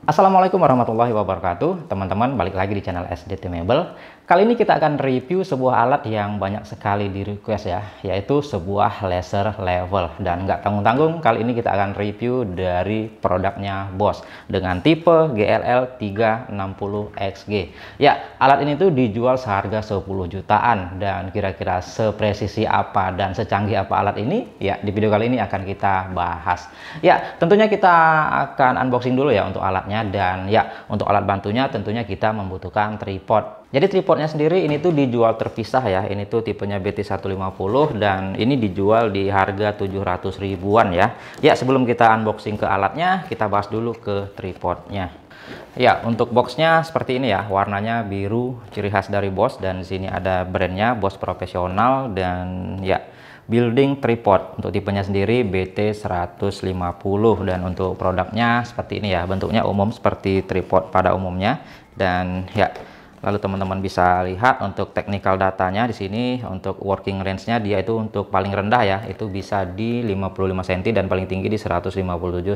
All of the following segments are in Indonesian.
Assalamualaikum warahmatullahi wabarakatuh Teman-teman balik lagi di channel SDT Mebel Kali ini kita akan review sebuah alat yang banyak sekali di request ya Yaitu sebuah laser level Dan nggak tanggung-tanggung kali ini kita akan review dari produknya BOS Dengan tipe GLL 360XG Ya alat ini tuh dijual seharga 10 jutaan Dan kira-kira sepresisi apa dan secanggih apa alat ini Ya di video kali ini akan kita bahas Ya tentunya kita akan unboxing dulu ya untuk alat alatnya dan ya untuk alat bantunya tentunya kita membutuhkan tripod jadi tripodnya sendiri ini tuh dijual terpisah ya ini tuh tipenya BT150 dan ini dijual di harga 700 ribuan ya ya sebelum kita unboxing ke alatnya kita bahas dulu ke tripodnya Ya, untuk boxnya seperti ini ya, warnanya biru, ciri khas dari Bos dan sini ada brandnya Bos Profesional dan ya building tripod untuk tipenya sendiri BT150 dan untuk produknya seperti ini ya bentuknya umum seperti tripod pada umumnya dan ya Lalu teman-teman bisa lihat untuk technical datanya di sini untuk working range-nya dia itu untuk paling rendah ya, itu bisa di 55 cm dan paling tinggi di 157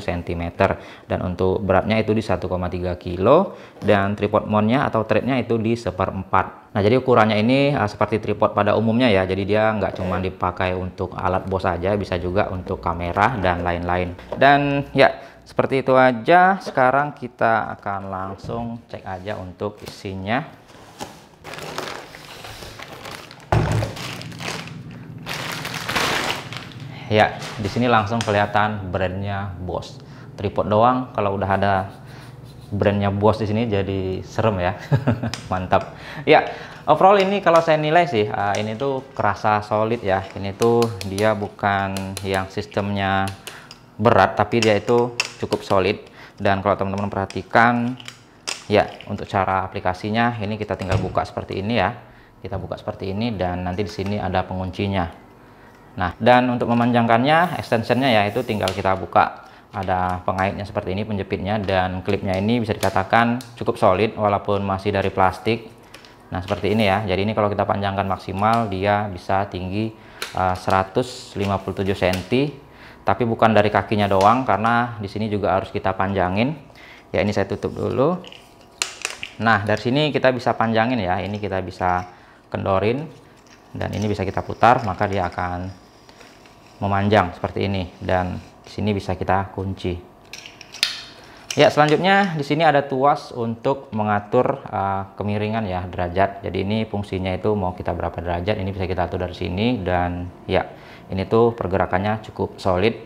cm. Dan untuk beratnya itu di 1,3 kg dan tripod mount-nya atau tripnya nya itu di seperempat. Nah, jadi ukurannya ini uh, seperti tripod pada umumnya ya. Jadi dia nggak cuma dipakai untuk alat BOS aja, bisa juga untuk kamera dan lain-lain. Dan ya, seperti itu aja. Sekarang kita akan langsung cek aja untuk isinya. ya di sini langsung kelihatan brandnya Bos tripod doang kalau udah ada brandnya Bos di sini jadi serem ya mantap ya overall ini kalau saya nilai sih uh, ini tuh kerasa solid ya ini tuh dia bukan yang sistemnya berat tapi dia itu cukup solid dan kalau teman-teman perhatikan ya untuk cara aplikasinya ini kita tinggal buka seperti ini ya kita buka seperti ini dan nanti di sini ada penguncinya Nah, dan untuk memanjangkannya, extensionnya ya itu tinggal kita buka. Ada pengaitnya seperti ini, penjepitnya, dan klipnya ini bisa dikatakan cukup solid walaupun masih dari plastik. Nah, seperti ini ya. Jadi ini kalau kita panjangkan maksimal, dia bisa tinggi uh, 157 cm. Tapi bukan dari kakinya doang, karena di sini juga harus kita panjangin. Ya, ini saya tutup dulu. Nah, dari sini kita bisa panjangin ya. Ini kita bisa kendorin dan ini bisa kita putar, maka dia akan memanjang seperti ini dan di sini bisa kita kunci. Ya, selanjutnya di sini ada tuas untuk mengatur uh, kemiringan ya derajat. Jadi ini fungsinya itu mau kita berapa derajat, ini bisa kita atur dari sini dan ya, ini tuh pergerakannya cukup solid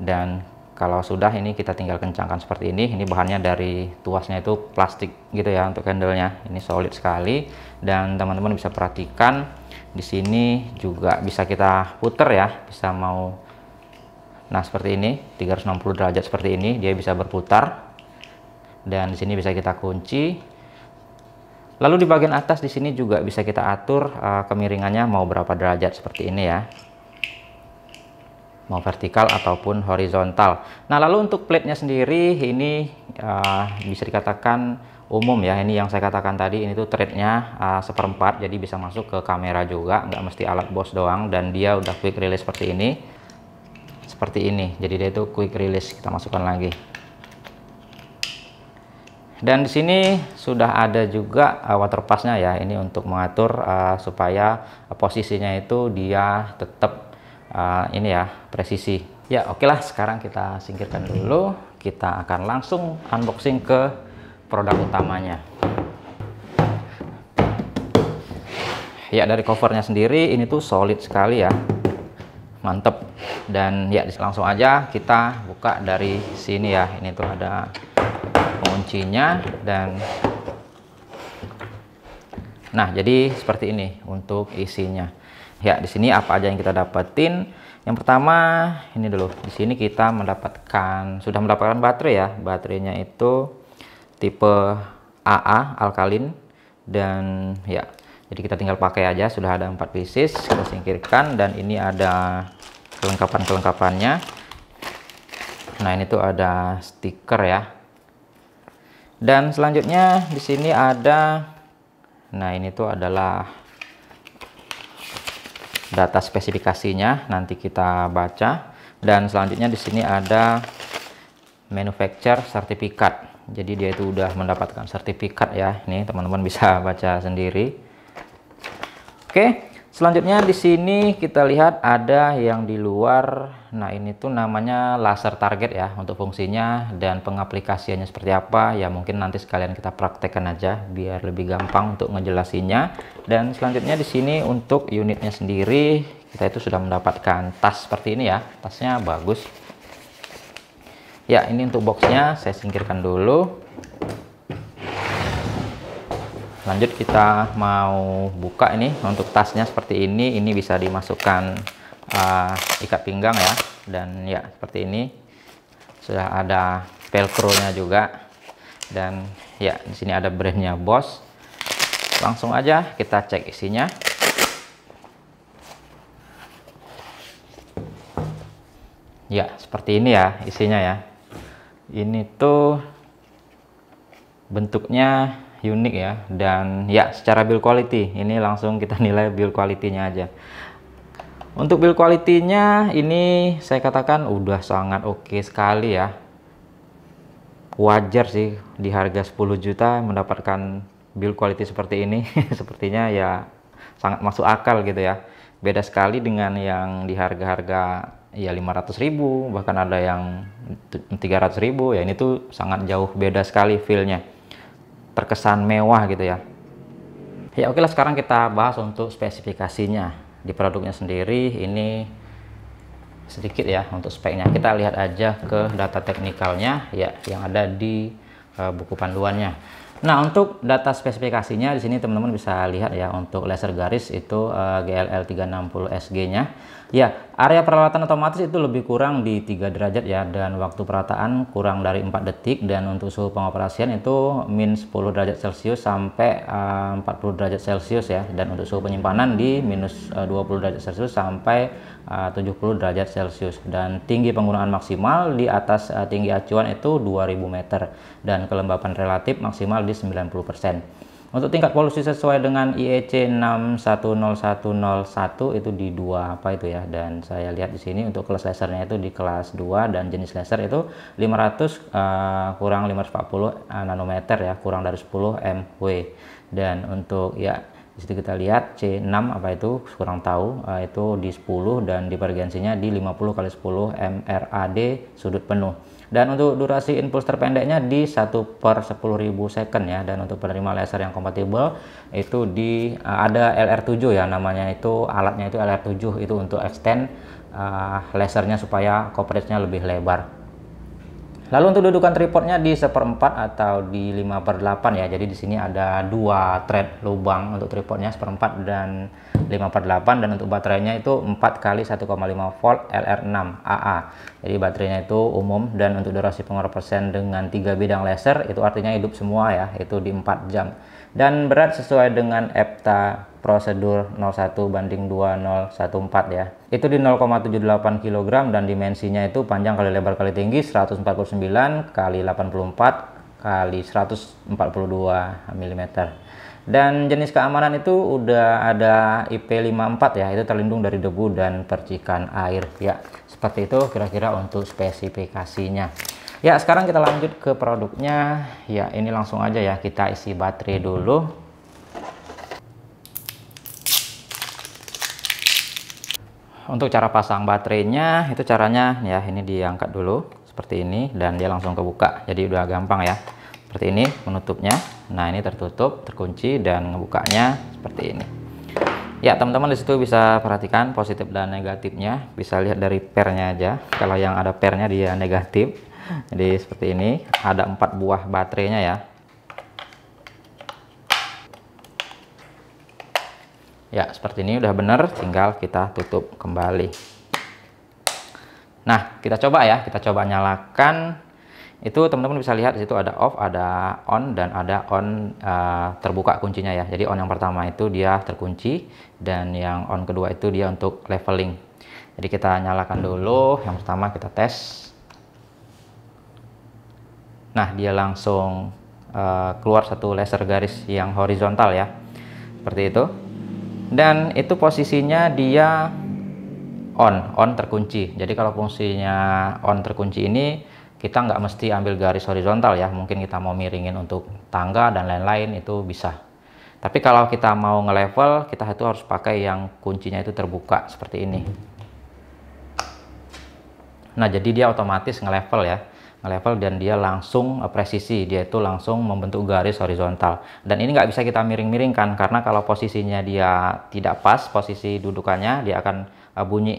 dan kalau sudah ini kita tinggal kencangkan seperti ini. Ini bahannya dari tuasnya itu plastik gitu ya untuk candle-nya. Ini solid sekali dan teman-teman bisa perhatikan di sini juga bisa kita puter ya bisa mau nah seperti ini 360 derajat seperti ini dia bisa berputar dan di sini bisa kita kunci lalu di bagian atas di sini juga bisa kita atur uh, kemiringannya mau berapa derajat seperti ini ya mau vertikal ataupun horizontal nah lalu untuk plate nya sendiri ini uh, bisa dikatakan umum ya ini yang saya katakan tadi ini tuh threadnya uh, seperempat jadi bisa masuk ke kamera juga nggak mesti alat bos doang dan dia udah quick release seperti ini seperti ini jadi dia itu quick release kita masukkan lagi dan di sini sudah ada juga uh, waterpassnya ya ini untuk mengatur uh, supaya uh, posisinya itu dia tetap uh, ini ya presisi ya oke okay lah sekarang kita singkirkan dulu kita akan langsung unboxing ke produk utamanya ya dari covernya sendiri ini tuh solid sekali ya mantep dan ya langsung aja kita buka dari sini ya ini tuh ada kuncinya dan nah jadi seperti ini untuk isinya ya di sini apa aja yang kita dapetin yang pertama ini dulu di sini kita mendapatkan sudah mendapatkan baterai ya baterainya itu tipe AA alkalin dan ya jadi kita tinggal pakai aja sudah ada empat pieces kita singkirkan dan ini ada kelengkapan-kelengkapannya nah ini tuh ada stiker ya dan selanjutnya di sini ada nah ini tuh adalah data spesifikasinya nanti kita baca dan selanjutnya di sini ada manufacture sertifikat jadi dia itu udah mendapatkan sertifikat ya ini teman-teman bisa baca sendiri oke selanjutnya di sini kita lihat ada yang di luar nah ini tuh namanya laser target ya untuk fungsinya dan pengaplikasiannya seperti apa ya mungkin nanti sekalian kita praktekkan aja biar lebih gampang untuk ngejelasinya. dan selanjutnya di sini untuk unitnya sendiri kita itu sudah mendapatkan tas seperti ini ya tasnya bagus ya ini untuk boxnya saya singkirkan dulu lanjut kita mau buka ini untuk tasnya seperti ini ini bisa dimasukkan uh, ikat pinggang ya dan ya seperti ini sudah ada velcro-nya juga dan ya di sini ada brandnya Bos langsung aja kita cek isinya ya seperti ini ya isinya ya ini tuh bentuknya unik ya dan ya secara build quality ini langsung kita nilai build quality-nya aja untuk build quality-nya ini saya katakan udah sangat oke okay sekali ya wajar sih di harga 10 juta mendapatkan build quality seperti ini sepertinya ya sangat masuk akal gitu ya beda sekali dengan yang di harga-harga ya 500 ribu bahkan ada yang 300 ribu ya ini tuh sangat jauh beda sekali feelnya terkesan mewah gitu ya ya oke lah sekarang kita bahas untuk spesifikasinya di produknya sendiri ini sedikit ya untuk speknya kita lihat aja ke data teknikalnya ya yang ada di uh, buku panduannya nah untuk data spesifikasinya di sini teman-teman bisa lihat ya untuk laser garis itu uh, GLL 360 SG nya Ya, area peralatan otomatis itu lebih kurang di 3 derajat ya dan waktu perataan kurang dari 4 detik dan untuk suhu pengoperasian itu min 10 derajat Celcius sampai eh, uh, 40 derajat Celcius ya dan untuk suhu penyimpanan di minus eh, uh, 20 derajat Celcius sampai eh, uh, 70 derajat Celcius dan tinggi penggunaan maksimal di atas uh, tinggi acuan itu 2000 meter dan kelembapan relatif maksimal di 90%. Untuk tingkat polusi sesuai dengan IEC 610101 itu di dua apa itu ya dan saya lihat di sini untuk kelas lasernya itu di kelas 2 dan jenis laser itu 500 uh, eh, kurang 540 eh, nanometer ya kurang dari 10 MW dan untuk ya di situ kita lihat C6 apa itu kurang tahu uh, itu di 10 dan divergensinya di 50 kali 10 MRAD sudut penuh dan untuk durasi impuls terpendeknya di 1 per 10.000 second ya dan untuk penerima laser yang kompatibel itu di uh, ada LR7 ya namanya itu alatnya itu LR7 itu untuk extend uh, lasernya supaya coveragenya lebih lebar Lalu untuk dudukan tripodnya di seperempat atau di 5 per 8 ya. Jadi di sini ada dua thread lubang untuk tripodnya seperempat dan 5 per 8 dan untuk baterainya itu 4 kali 1,5 volt LR6 AA. Jadi baterainya itu umum dan untuk durasi persen dengan tiga bidang laser itu artinya hidup semua ya. Itu di 4 jam dan berat sesuai dengan EPTA prosedur 01 banding 2014 ya. Itu di 0,78 kg dan dimensinya itu panjang kali lebar kali tinggi 149 kali 84 kali 142 mm. Dan jenis keamanan itu udah ada IP54 ya, itu terlindung dari debu dan percikan air ya. Seperti itu kira-kira untuk spesifikasinya. Ya, sekarang kita lanjut ke produknya. Ya, ini langsung aja ya, kita isi baterai dulu. Untuk cara pasang baterainya, itu caranya ya, ini diangkat dulu seperti ini dan dia langsung kebuka. Jadi udah gampang ya seperti ini menutupnya nah ini tertutup terkunci dan ngebukanya seperti ini ya teman-teman disitu bisa perhatikan positif dan negatifnya bisa lihat dari pernya aja kalau yang ada pernya dia negatif jadi seperti ini ada empat buah baterainya ya ya seperti ini udah bener tinggal kita tutup kembali nah kita coba ya kita coba nyalakan itu teman-teman bisa lihat di situ ada off, ada on, dan ada on uh, terbuka kuncinya ya. Jadi on yang pertama itu dia terkunci dan yang on kedua itu dia untuk leveling. Jadi kita nyalakan dulu, yang pertama kita tes. Nah dia langsung uh, keluar satu laser garis yang horizontal ya, seperti itu. Dan itu posisinya dia on, on terkunci. Jadi kalau fungsinya on terkunci ini kita nggak mesti ambil garis horizontal ya mungkin kita mau miringin untuk tangga dan lain-lain itu bisa tapi kalau kita mau nge-level kita itu harus pakai yang kuncinya itu terbuka seperti ini nah jadi dia otomatis nge-level ya nge-level dan dia langsung eh, presisi dia itu langsung membentuk garis horizontal dan ini nggak bisa kita miring-miringkan karena kalau posisinya dia tidak pas posisi dudukannya dia akan eh, bunyi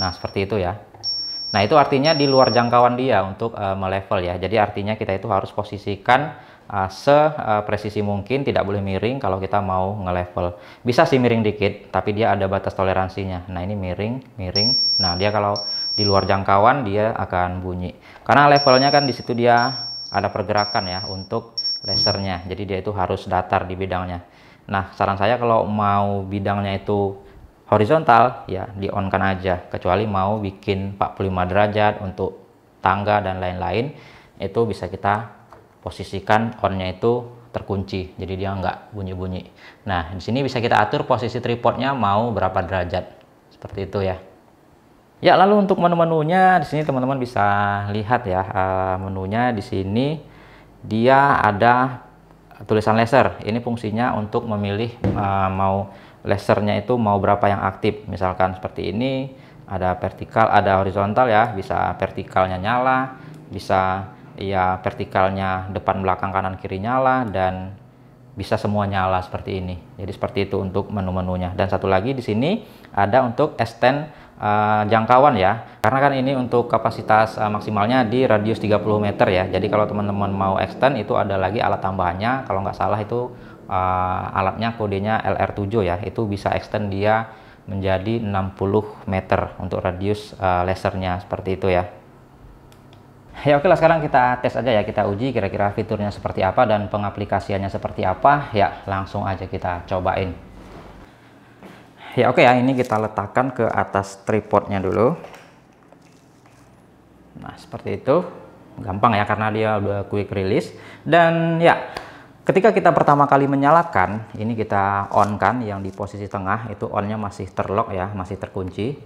nah seperti itu ya Nah, itu artinya di luar jangkauan dia untuk uh, melevel ya. Jadi artinya kita itu harus posisikan uh, presisi mungkin, tidak boleh miring kalau kita mau ngelevel. Bisa sih miring dikit, tapi dia ada batas toleransinya. Nah, ini miring, miring. Nah, dia kalau di luar jangkauan dia akan bunyi. Karena levelnya kan di situ dia ada pergerakan ya untuk lasernya. Jadi dia itu harus datar di bidangnya. Nah, saran saya kalau mau bidangnya itu horizontal ya di on kan aja kecuali mau bikin 45 derajat untuk tangga dan lain-lain itu bisa kita posisikan onnya itu terkunci jadi dia nggak bunyi-bunyi nah di sini bisa kita atur posisi tripodnya mau berapa derajat seperti itu ya ya lalu untuk menu-menunya di sini teman-teman bisa lihat ya eh, menunya di sini dia ada tulisan laser ini fungsinya untuk memilih eh, mau lasernya itu mau berapa yang aktif misalkan seperti ini ada vertikal ada horizontal ya bisa vertikalnya nyala bisa ya vertikalnya depan belakang kanan kiri nyala dan bisa semua nyala seperti ini jadi seperti itu untuk menu-menunya dan satu lagi di sini ada untuk extend uh, jangkauan ya karena kan ini untuk kapasitas uh, maksimalnya di radius 30 meter ya jadi kalau teman-teman mau extend itu ada lagi alat tambahannya kalau nggak salah itu uh, alatnya kodenya LR7 ya itu bisa extend dia menjadi 60 meter untuk radius uh, lasernya seperti itu ya ya oke lah sekarang kita tes aja ya kita uji kira-kira fiturnya seperti apa dan pengaplikasiannya seperti apa ya langsung aja kita cobain ya oke ya ini kita letakkan ke atas tripodnya dulu nah seperti itu gampang ya karena dia udah quick release dan ya Ketika kita pertama kali menyalakan, ini kita on kan yang di posisi tengah itu onnya masih terlock ya, masih terkunci.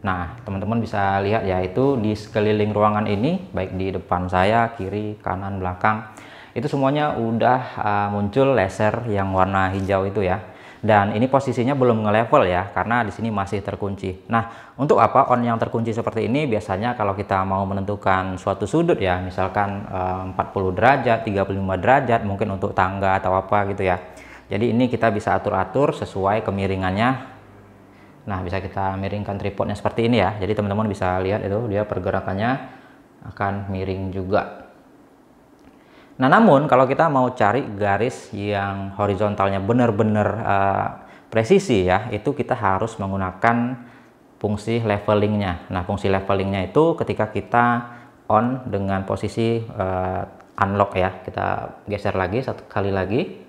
Nah, teman-teman bisa lihat ya itu di sekeliling ruangan ini baik di depan saya, kiri, kanan, belakang. Itu semuanya udah uh, muncul laser yang warna hijau itu ya dan ini posisinya belum nge-level ya karena di sini masih terkunci. Nah, untuk apa on yang terkunci seperti ini biasanya kalau kita mau menentukan suatu sudut ya, misalkan 40 eh, derajat, 35 derajat mungkin untuk tangga atau apa gitu ya. Jadi ini kita bisa atur-atur sesuai kemiringannya. Nah, bisa kita miringkan tripodnya seperti ini ya. Jadi teman-teman bisa lihat itu dia pergerakannya akan miring juga. Nah, namun kalau kita mau cari garis yang horizontalnya benar-benar uh, presisi ya, itu kita harus menggunakan fungsi levelingnya. Nah, fungsi levelingnya itu ketika kita on dengan posisi uh, unlock ya, kita geser lagi satu kali lagi.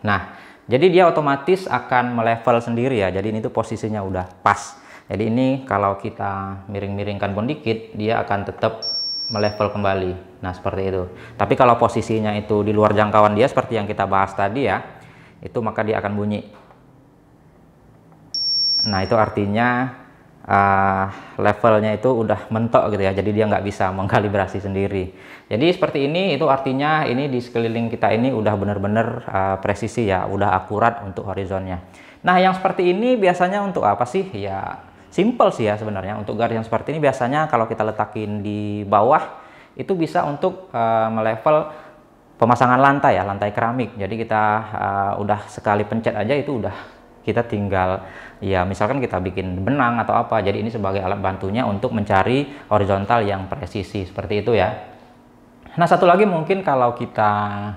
Nah, jadi dia otomatis akan melevel sendiri ya. Jadi ini tuh posisinya udah pas. Jadi ini kalau kita miring-miringkan pun dikit, dia akan tetap melevel kembali. Nah, seperti itu. Tapi kalau posisinya itu di luar jangkauan dia seperti yang kita bahas tadi ya, itu maka dia akan bunyi. Nah, itu artinya uh, levelnya itu udah mentok gitu ya, jadi dia nggak bisa mengkalibrasi sendiri. Jadi seperti ini, itu artinya ini di sekeliling kita ini udah benar-benar uh, presisi ya, udah akurat untuk horizonnya. Nah, yang seperti ini biasanya untuk apa sih? Ya, simple sih ya sebenarnya. Untuk garis yang seperti ini biasanya kalau kita letakin di bawah, itu bisa untuk uh, melevel pemasangan lantai ya lantai keramik jadi kita uh, udah sekali pencet aja itu udah kita tinggal ya misalkan kita bikin benang atau apa jadi ini sebagai alat bantunya untuk mencari horizontal yang presisi seperti itu ya nah satu lagi mungkin kalau kita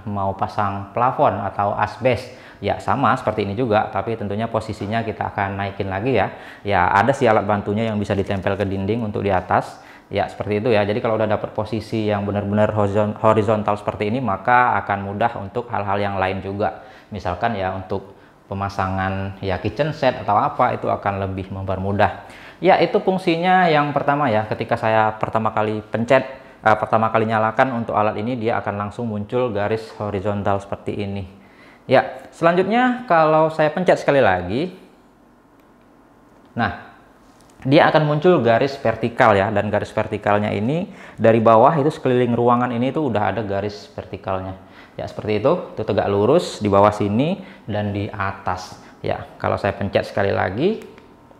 mau pasang plafon atau asbes ya sama seperti ini juga tapi tentunya posisinya kita akan naikin lagi ya ya ada sih alat bantunya yang bisa ditempel ke dinding untuk di atas ya seperti itu ya jadi kalau udah dapat posisi yang benar-benar horizontal seperti ini maka akan mudah untuk hal-hal yang lain juga misalkan ya untuk pemasangan ya kitchen set atau apa itu akan lebih mempermudah ya itu fungsinya yang pertama ya ketika saya pertama kali pencet eh, pertama kali nyalakan untuk alat ini dia akan langsung muncul garis horizontal seperti ini ya selanjutnya kalau saya pencet sekali lagi nah dia akan muncul garis vertikal ya dan garis vertikalnya ini dari bawah itu sekeliling ruangan ini tuh udah ada garis vertikalnya ya seperti itu itu tegak lurus di bawah sini dan di atas ya kalau saya pencet sekali lagi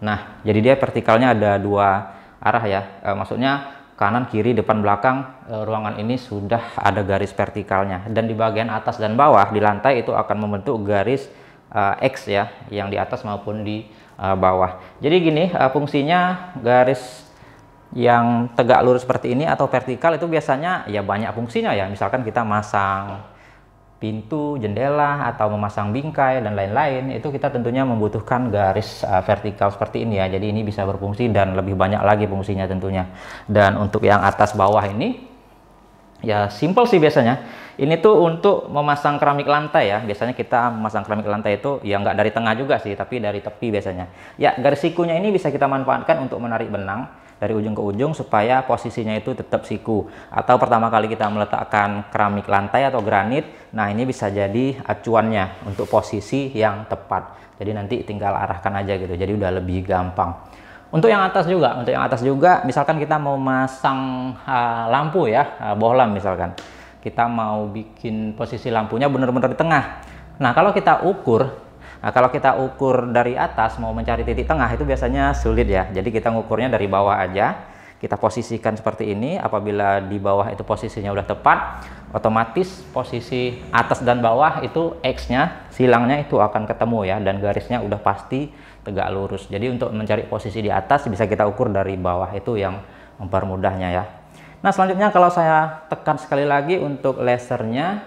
nah jadi dia vertikalnya ada dua arah ya e, maksudnya kanan kiri depan belakang e, ruangan ini sudah ada garis vertikalnya dan di bagian atas dan bawah di lantai itu akan membentuk garis e, X ya yang di atas maupun di uh, bawah. Jadi gini, uh, fungsinya garis yang tegak lurus seperti ini atau vertikal itu biasanya ya banyak fungsinya ya. Misalkan kita masang pintu, jendela, atau memasang bingkai dan lain-lain, itu kita tentunya membutuhkan garis uh, vertikal seperti ini ya. Jadi ini bisa berfungsi dan lebih banyak lagi fungsinya tentunya. Dan untuk yang atas bawah ini, ya simple sih biasanya ini tuh untuk memasang keramik lantai ya. Biasanya kita memasang keramik lantai itu yang nggak dari tengah juga sih, tapi dari tepi biasanya. Ya, garis sikunya ini bisa kita manfaatkan untuk menarik benang dari ujung ke ujung supaya posisinya itu tetap siku. Atau pertama kali kita meletakkan keramik lantai atau granit, nah ini bisa jadi acuannya untuk posisi yang tepat. Jadi nanti tinggal arahkan aja gitu. Jadi udah lebih gampang. Untuk yang atas juga, untuk yang atas juga, misalkan kita mau masang uh, lampu ya, uh, bohlam misalkan kita mau bikin posisi lampunya benar-benar di tengah. Nah, kalau kita ukur, nah kalau kita ukur dari atas mau mencari titik tengah itu biasanya sulit ya. Jadi kita ngukurnya dari bawah aja. Kita posisikan seperti ini, apabila di bawah itu posisinya udah tepat, otomatis posisi atas dan bawah itu X-nya, silangnya itu akan ketemu ya, dan garisnya udah pasti tegak lurus. Jadi untuk mencari posisi di atas bisa kita ukur dari bawah itu yang mempermudahnya ya. Nah selanjutnya kalau saya tekan sekali lagi untuk lasernya,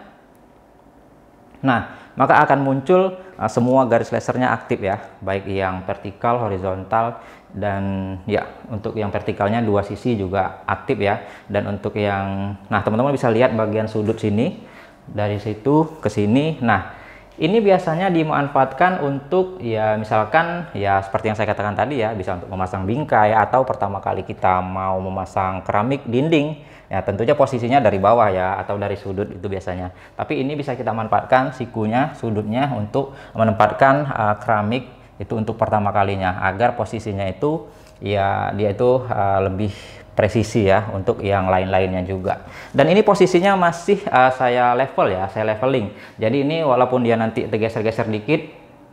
nah maka akan muncul uh, semua garis lasernya aktif ya, baik yang vertikal, horizontal, dan ya untuk yang vertikalnya dua sisi juga aktif ya. Dan untuk yang, nah teman-teman bisa lihat bagian sudut sini, dari situ ke sini, nah ini biasanya dimanfaatkan untuk ya misalkan ya seperti yang saya katakan tadi ya bisa untuk memasang bingkai atau pertama kali kita mau memasang keramik dinding ya tentunya posisinya dari bawah ya atau dari sudut itu biasanya. Tapi ini bisa kita manfaatkan sikunya, sudutnya untuk menempatkan uh, keramik itu untuk pertama kalinya agar posisinya itu ya dia itu uh, lebih presisi ya untuk yang lain-lainnya juga. Dan ini posisinya masih uh, saya level ya, saya leveling. Jadi ini walaupun dia nanti tergeser-geser dikit,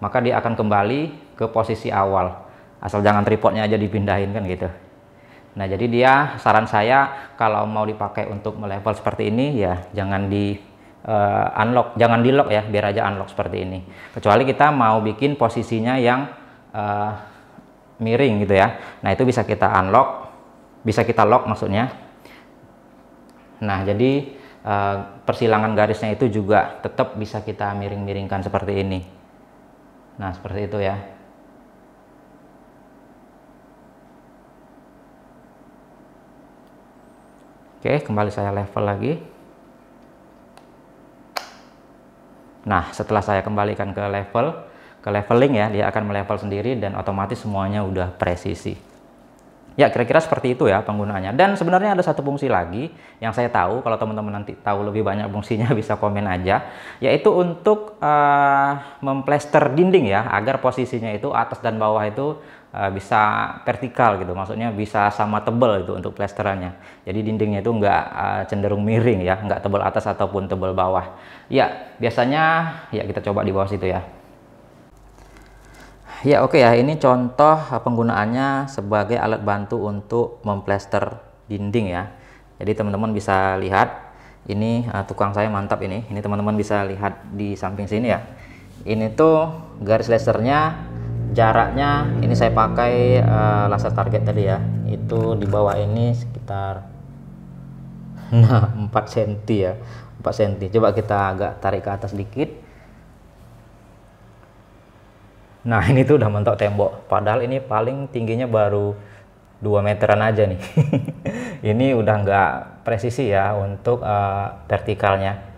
maka dia akan kembali ke posisi awal. Asal jangan tripodnya aja dipindahin kan gitu. Nah jadi dia saran saya kalau mau dipakai untuk melevel seperti ini ya jangan di uh, unlock, jangan di lock ya, biar aja unlock seperti ini. Kecuali kita mau bikin posisinya yang uh, miring gitu ya. Nah itu bisa kita unlock bisa kita lock maksudnya. Nah, jadi eh, persilangan garisnya itu juga tetap bisa kita miring-miringkan seperti ini. Nah, seperti itu ya. Oke, kembali saya level lagi. Nah, setelah saya kembalikan ke level, ke leveling ya, dia akan melevel sendiri dan otomatis semuanya udah presisi. Ya, kira-kira seperti itu ya penggunaannya. Dan sebenarnya ada satu fungsi lagi yang saya tahu, kalau teman-teman nanti tahu lebih banyak fungsinya bisa komen aja, yaitu untuk uh, eh, memplester dinding ya, agar posisinya itu atas dan bawah itu uh, bisa vertikal gitu, maksudnya bisa sama tebal itu untuk plesterannya. Jadi dindingnya itu nggak uh, cenderung miring ya, nggak tebal atas ataupun tebal bawah. Ya, biasanya ya kita coba di bawah situ ya. Ya oke okay ya, ini contoh penggunaannya sebagai alat bantu untuk memplester dinding ya. Jadi teman-teman bisa lihat, ini uh, tukang saya mantap ini. Ini teman-teman bisa lihat di samping sini ya. Ini tuh garis lasernya, jaraknya ini saya pakai uh, laser target tadi ya. Itu di bawah ini sekitar nah 4 cm ya. 4 cm. Coba kita agak tarik ke atas dikit Nah ini tuh udah mentok tembok. Padahal ini paling tingginya baru 2 meteran aja nih. ini udah nggak presisi ya untuk uh, vertikalnya.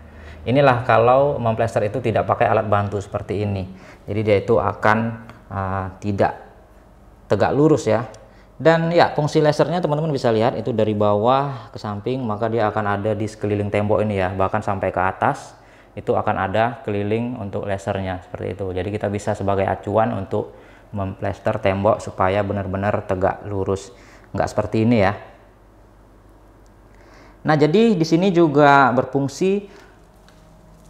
Inilah kalau memplester itu tidak pakai alat bantu seperti ini. Jadi dia itu akan uh, tidak tegak lurus ya. Dan ya fungsi lasernya teman-teman bisa lihat itu dari bawah ke samping maka dia akan ada di sekeliling tembok ini ya bahkan sampai ke atas itu akan ada keliling untuk lasernya seperti itu. Jadi kita bisa sebagai acuan untuk memplester tembok supaya benar-benar tegak lurus. Nggak seperti ini ya. Nah, jadi di sini juga berfungsi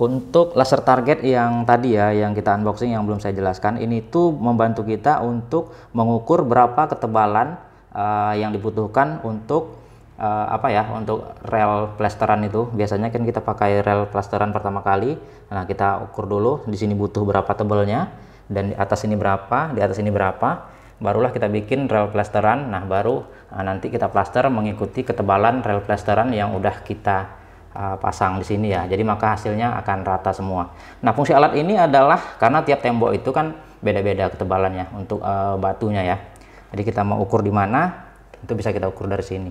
untuk laser target yang tadi ya, yang kita unboxing yang belum saya jelaskan, ini tuh membantu kita untuk mengukur berapa ketebalan uh, yang dibutuhkan untuk uh, apa ya untuk rel plesteran itu biasanya kan kita pakai rel plesteran pertama kali nah kita ukur dulu di sini butuh berapa tebalnya dan di atas ini berapa di atas ini berapa barulah kita bikin rel plesteran nah baru uh, nanti kita plaster mengikuti ketebalan rel plesteran yang udah kita eh, pasang di sini ya jadi maka hasilnya akan rata semua nah fungsi alat ini adalah karena tiap tembok itu kan beda-beda ketebalannya untuk uh, batunya ya jadi kita mau ukur di mana itu bisa kita ukur dari sini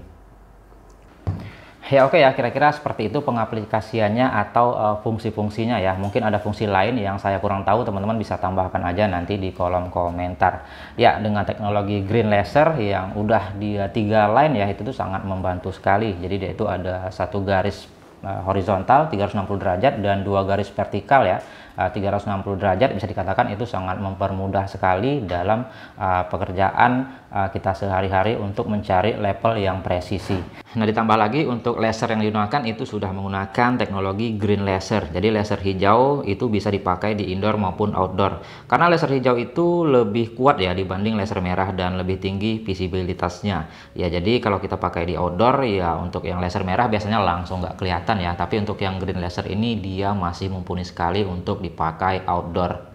Ya oke okay ya, kira-kira seperti itu pengaplikasiannya atau uh, fungsi-fungsinya ya. Mungkin ada fungsi lain yang saya kurang tahu, teman-teman bisa tambahkan aja nanti di kolom komentar. Ya, dengan teknologi green laser yang udah dia tiga line ya, itu tuh sangat membantu sekali. Jadi dia itu ada satu garis uh, horizontal 360 derajat dan dua garis vertikal ya. 360 eh, derajat bisa dikatakan itu sangat mempermudah sekali dalam uh, pekerjaan Eh, kita sehari-hari untuk mencari level yang presisi. Nah, ditambah lagi untuk laser yang digunakan itu sudah menggunakan teknologi green laser. Jadi laser hijau itu bisa dipakai di indoor maupun outdoor. Karena laser hijau itu lebih kuat ya dibanding laser merah dan lebih tinggi visibilitasnya. Ya, jadi kalau kita pakai di outdoor ya untuk yang laser merah biasanya langsung nggak kelihatan ya. Tapi untuk yang green laser ini dia masih mumpuni sekali untuk dipakai outdoor.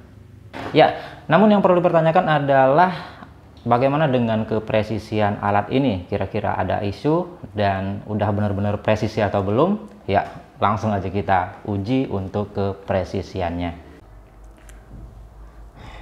Ya, namun yang perlu dipertanyakan adalah Bagaimana dengan kepresisian alat ini? Kira-kira ada isu dan udah benar-benar presisi atau belum? Ya, langsung aja kita uji untuk kepresisiannya.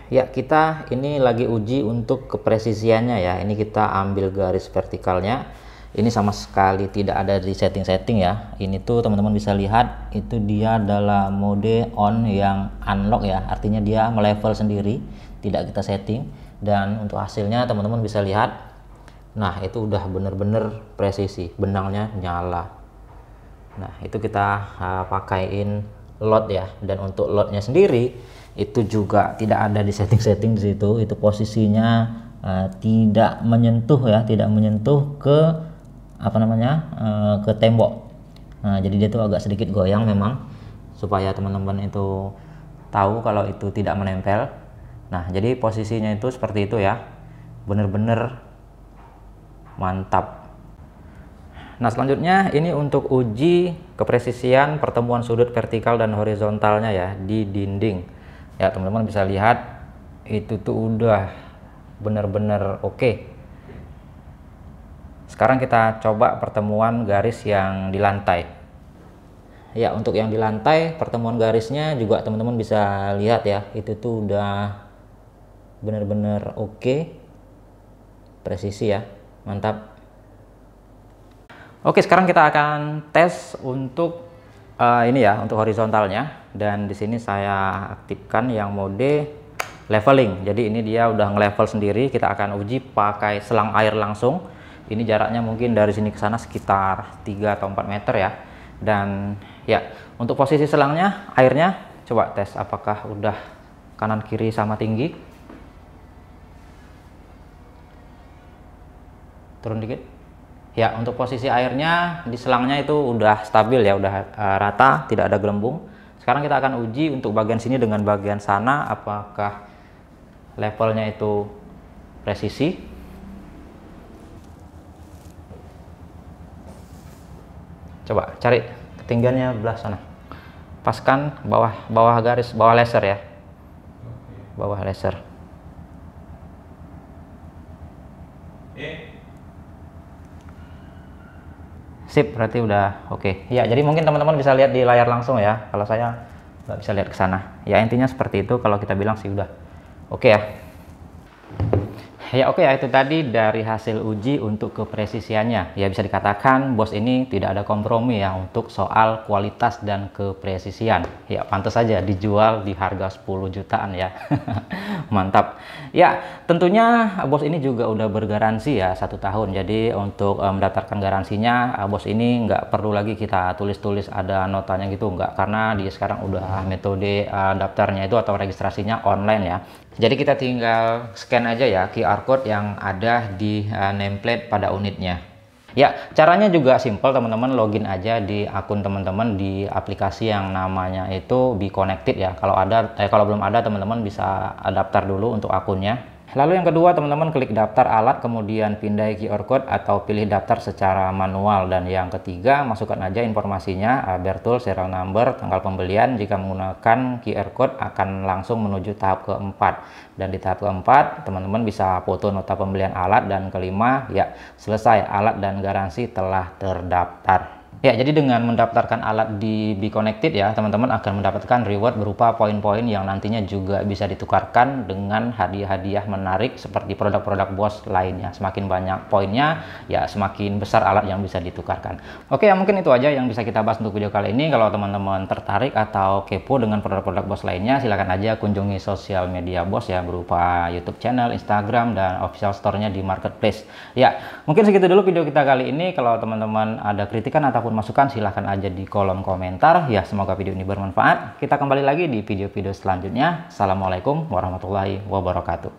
Ya, kita ini lagi uji untuk kepresisiannya ya. Ini kita ambil garis vertikalnya. Ini sama sekali tidak ada di setting-setting ya. Ini tuh teman-teman bisa lihat itu dia adalah mode on yang unlock ya. Artinya dia melevel sendiri, tidak kita setting dan untuk hasilnya teman-teman bisa lihat nah itu udah bener-bener presisi benangnya nyala nah itu kita uh, pakaiin lot ya dan untuk lotnya sendiri itu juga tidak ada di setting-setting di situ itu posisinya uh, tidak menyentuh ya tidak menyentuh ke apa namanya uh, ke tembok nah, jadi dia tuh agak sedikit goyang memang supaya teman-teman itu tahu kalau itu tidak menempel Nah, jadi posisinya itu seperti itu ya. Bener-bener mantap. Nah, selanjutnya ini untuk uji kepresisian pertemuan sudut vertikal dan horizontalnya ya di dinding. Ya, teman-teman bisa lihat itu tuh udah bener-bener oke. Okay. Sekarang kita coba pertemuan garis yang di lantai. Ya, untuk yang di lantai pertemuan garisnya juga teman-teman bisa lihat ya, itu tuh udah benar-benar oke okay. presisi ya mantap oke sekarang kita akan tes untuk uh, ini ya untuk horizontalnya dan di sini saya aktifkan yang mode leveling jadi ini dia udah nge-level sendiri kita akan uji pakai selang air langsung ini jaraknya mungkin dari sini ke sana sekitar 3 atau 4 meter ya dan ya untuk posisi selangnya airnya coba tes apakah udah kanan kiri sama tinggi turun dikit ya untuk posisi airnya di selangnya itu udah stabil ya udah uh, rata tidak ada gelembung sekarang kita akan uji untuk bagian sini dengan bagian sana apakah levelnya itu presisi coba cari ketinggiannya belah sana paskan bawah bawah garis bawah laser ya bawah laser Sip, berarti udah oke. Okay. Ya, jadi mungkin teman-teman bisa lihat di layar langsung ya. Kalau saya nggak bisa lihat ke sana. Ya, intinya seperti itu kalau kita bilang sih udah. Oke okay ya. Ya oke okay, ya itu tadi dari hasil uji untuk kepresisiannya. Ya bisa dikatakan bos ini tidak ada kompromi ya untuk soal kualitas dan kepresisian. Ya pantas saja dijual di harga 10 jutaan ya. Mantap. Ya tentunya bos ini juga udah bergaransi ya satu tahun. Jadi untuk um, eh, mendaftarkan garansinya eh, bos ini nggak perlu lagi kita tulis-tulis ada notanya gitu nggak karena dia sekarang udah metode eh, daftarnya itu atau registrasinya online ya. Jadi kita tinggal scan aja ya QR code yang ada di uh, nameplate pada unitnya. Ya, caranya juga simple teman-teman, login aja di akun teman-teman di aplikasi yang namanya itu Be Connected ya. Kalau ada eh, kalau belum ada teman-teman bisa daftar dulu untuk akunnya. Lalu yang kedua, teman-teman klik daftar alat, kemudian pindai QR code atau pilih daftar secara manual. Dan yang ketiga, masukkan aja informasinya, Bertul, serial number, tanggal pembelian. Jika menggunakan QR code akan langsung menuju tahap keempat. Dan di tahap keempat, teman-teman bisa foto nota pembelian alat. Dan kelima, ya selesai, alat dan garansi telah terdaftar. Ya, jadi dengan mendaftarkan alat di Be Connected ya, teman-teman akan mendapatkan reward berupa poin-poin yang nantinya juga bisa ditukarkan dengan hadiah-hadiah menarik seperti produk-produk BOS lainnya. Semakin banyak poinnya, ya semakin besar alat yang bisa ditukarkan. Oke, ya mungkin itu aja yang bisa kita bahas untuk video kali ini. Kalau teman-teman tertarik atau kepo dengan produk-produk BOS lainnya, silahkan aja kunjungi sosial media BOS ya, berupa YouTube channel, Instagram, dan official store-nya di marketplace. Ya, mungkin segitu dulu video kita kali ini. Kalau teman-teman ada kritikan atau ataupun masukan silahkan aja di kolom komentar. Ya, semoga video ini bermanfaat. Kita kembali lagi di video-video selanjutnya. Assalamualaikum warahmatullahi wabarakatuh.